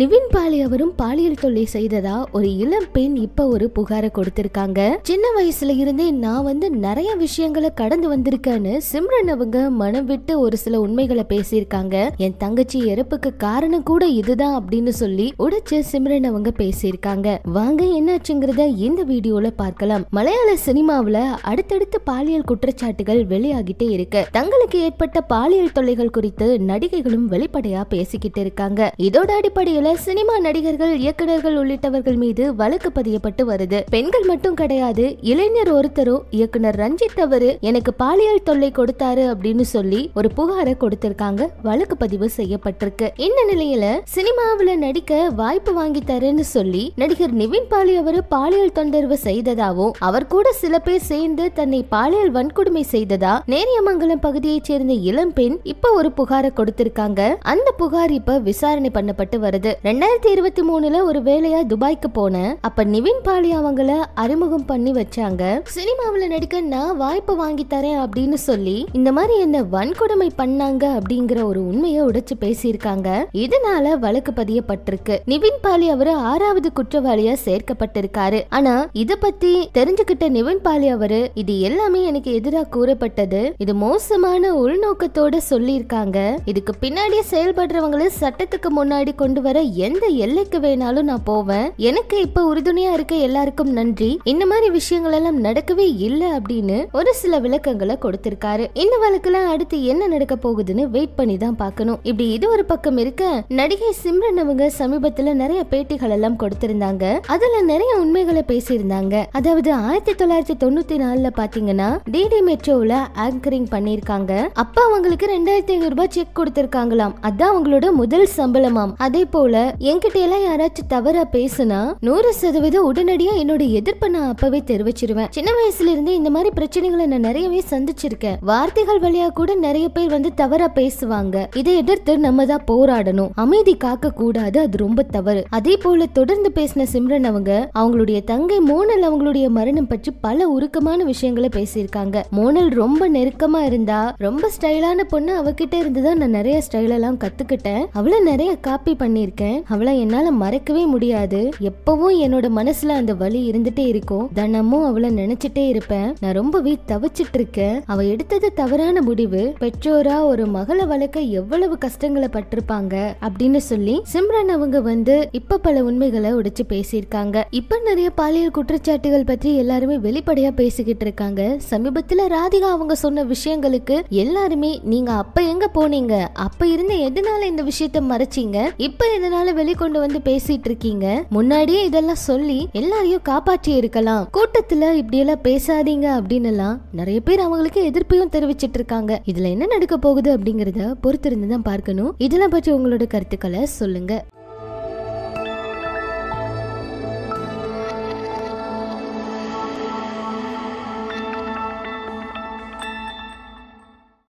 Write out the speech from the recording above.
Nivin poly அவரும் பாலியல் தொல்லை செய்ததா ஒரு இளம் பெண் இப்ப ஒரு புகார கொடுத்திருக்காங்க சின்ன வயசுல இருந்தே நான் வந்து நிறைய விஷயங்களை கடந்து வந்திருக்கேன்னு சிம்ரன் அவங்க மனம் விட்டு ஒரு சில உண்மைகளை பேசியிருக்காங்க என் தங்கச்சி இறப்புக்கு காரணம் கூட இதுதான் அப்படின்னு சொல்லி உடைச்சு சிம்ரன் அவங்க பேசியிருக்காங்க வாங்க என்னாச்சுங்கிறத இந்த வீடியோல பார்க்கலாம் மலையாள சினிமாவில அடுத்தடுத்து பாலியல் குற்றச்சாட்டுகள் வெளியாகிட்டே இருக்கு தங்களுக்கு ஏற்பட்ட பாலியல் தொல்லைகள் குறித்து நடிகைகளும் வெளிப்படையா பேசிக்கிட்டு இருக்காங்க இதோட அடிப்படையில் வகையில சினிமா நடிகர்கள் இயக்குநர்கள் உள்ளிட்டவர்கள் மீது வழக்கு பதியப்பட்டு வருது பெண்கள் மட்டும் கிடையாது இளைஞர் ஒருத்தரும் இயக்குனர் ரஞ்சித் அவரு எனக்கு பாலியல் தொல்லை கொடுத்தாரு அப்படின்னு சொல்லி ஒரு புகாரை கொடுத்திருக்காங்க வழக்கு பதிவு செய்யப்பட்டிருக்கு இந்த நிலையில சினிமாவில் நடிக்க வாய்ப்பு வாங்கி தரேன்னு சொல்லி நடிகர் நிவின் பாலி அவரு பாலியல் தொந்தரவு செய்ததாவும் அவர் கூட சில பேர் சேர்ந்து தன்னை பாலியல் வன்கொடுமை செய்ததா நேரியமங்கலம் பகுதியைச் சேர்ந்த இளம் பெண் இப்ப ஒரு புகாரை கொடுத்திருக்காங்க அந்த புகார் இப்ப விசாரணை பண்ணப்பட்டு வருது ரெண்டாயிரத்தி இருபத்தி மூணுல ஒரு வேலையா துபாய்க்கு போனேன் அப்ப நிவின் பாலி அவங்கள அறிமுகம் பண்ணி வச்சாங்க சினிமாவில் நடிக்க நான் வாய்ப்பு வாங்கி தரேன் அப்படின்னு சொல்லி இந்த மாதிரி என்ன வன்கொடுமை பண்ணாங்க அப்படிங்கிற ஒரு உண்மையை உடைச்சு பேசியிருக்காங்க இதனால வழக்கு பதியப்பட்டிருக்கு நிவின் பாலி அவரு ஆறாவது குற்றவாளியா சேர்க்கப்பட்டிருக்காரு ஆனா இத பத்தி தெரிஞ்சுக்கிட்ட நிவின் பாலி அவரு இது எல்லாமே எனக்கு எதிராக கூறப்பட்டது இது மோசமான உள்நோக்கத்தோட சொல்லியிருக்காங்க இதுக்கு பின்னாடி செயல்படுறவங்களை சட்டத்துக்கு முன்னாடி கொண்டு வர எந்த எல்லைக்கு வேணாலும் நான் போவேன் எனக்கு இப்ப உறுதுணையா இருக்க எல்லாருக்கும் நன்றி இந்த மாதிரி விஷயங்கள் எல்லாம் நடக்கவே இல்ல அப்படின்னு ஒரு சில விளக்கங்களை கொடுத்திருக்காரு இந்த வழக்குல அடுத்து என்ன நடக்க போகுதுன்னு வெயிட் பண்ணி தான் பார்க்கணும் இப்படி இது ஒரு பக்கம் இருக்க நடிகை சிம்ரன் அவங்க சமீபத்துல நிறைய பேட்டிகள் எல்லாம் கொடுத்திருந்தாங்க அதுல நிறைய உண்மைகளை பேசியிருந்தாங்க அதாவது ஆயிரத்தி தொள்ளாயிரத்தி தொண்ணூத்தி நாலுல பாத்தீங்கன்னா டிடி மெட்ரோல ஆங்கரிங் பண்ணிருக்காங்க அப்ப அவங்களுக்கு ரெண்டாயிரத்தி ஐநூறு ரூபாய் செக் கொடுத்திருக்காங்களாம் அதான் அவங்களோட முதல் சம்பளமாம் அதே போல போல என்கிட்ட எல்லாம் யாராச்சும் தவறா பேசுனா நூறு சதவீதம் உடனடியா என்னோட எதிர்ப்பை நான் அப்பவே தெரிவிச்சிருவேன் சின்ன வயசுல இருந்து இந்த மாதிரி பிரச்சனைகளை நான் நிறையவே சந்திச்சிருக்கேன் வார்த்தைகள் வழியா கூட நிறைய பேர் வந்து தவறா பேசுவாங்க இதை எதிர்த்து நம்ம தான் போராடணும் அமைதி காக்க கூடாது அது ரொம்ப தவறு அதே போல தொடர்ந்து பேசின சிம்ரன் அவங்க அவங்களுடைய தங்கை மோனல் அவங்களுடைய மரணம் பற்றி பல உருக்கமான விஷயங்களை பேசியிருக்காங்க மோனல் ரொம்ப நெருக்கமா இருந்தா ரொம்ப ஸ்டைலான பொண்ணு அவகிட்ட இருந்து தான் நான் நிறைய ஸ்டைலெல்லாம் கத்துக்கிட்டேன் அவ்வளவு நிறைய காப்பி பண்ணியிருக்கேன் இருக்கேன் அவளை என்னால மறக்கவே முடியாது எப்பவும் என்னோட மனசுல அந்த வலி இருந்துட்டே இருக்கும் தினமும் அவளை நினைச்சிட்டே இருப்பேன் நான் ரொம்பவே தவிச்சிட்டு இருக்கேன் அவ எடுத்தது தவறான முடிவு பெற்றோரா ஒரு மகளை வளர்க்க எவ்வளவு கஷ்டங்களை பட்டிருப்பாங்க அப்படின்னு சொல்லி சிம்ரன் அவங்க வந்து இப்ப பல உண்மைகளை உடைச்சு பேசியிருக்காங்க இப்ப நிறைய பாலியல் குற்றச்சாட்டுகள் பற்றி எல்லாருமே வெளிப்படையா பேசிக்கிட்டு இருக்காங்க சமீபத்துல ராதிகா அவங்க சொன்ன விஷயங்களுக்கு எல்லாருமே நீங்க அப்ப எங்க போனீங்க அப்ப இருந்த எதனால இந்த விஷயத்த மறைச்சிங்க இப்ப இதனால வெளிக்கொண்டு வந்து பேசிட்டு இருக்கீங்க முன்னாடியே இதெல்லாம் சொல்லி எல்லாரையும் காப்பாற்றி இருக்கலாம் கூட்டத்துல இப்படியெல்லாம் பேசாதீங்க எல்லாம் நிறைய பேர் அவங்களுக்கு எதிர்ப்பையும் தெரிவிச்சிட்டு இருக்காங்க இதுல என்ன நடக்க போகுது அப்படிங்கறத பொறுத்திருந்து தான் பார்க்கணும் இதெல்லாம் பற்றி உங்களோட கருத்துக்களை சொல்லுங்க